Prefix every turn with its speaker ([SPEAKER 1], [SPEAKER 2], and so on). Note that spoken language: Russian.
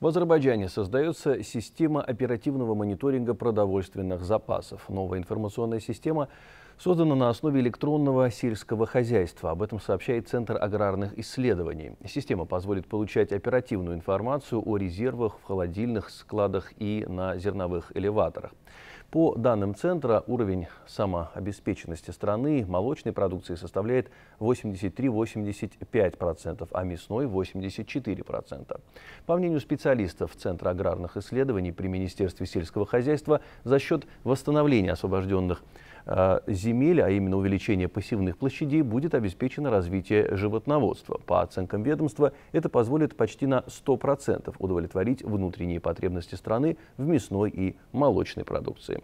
[SPEAKER 1] В Азербайджане создается система оперативного мониторинга продовольственных запасов. Новая информационная система создана на основе электронного сельского хозяйства. Об этом сообщает Центр аграрных исследований. Система позволит получать оперативную информацию о резервах в холодильных складах и на зерновых элеваторах. По данным Центра, уровень самообеспеченности страны молочной продукции составляет 83-85%, а мясной – 84%. По мнению специалистов, специалистов Центра аграрных исследований при Министерстве сельского хозяйства за счет восстановления освобожденных э, земель, а именно увеличение пассивных площадей, будет обеспечено развитие животноводства. По оценкам ведомства, это позволит почти на 100% удовлетворить внутренние потребности страны в мясной и молочной продукции.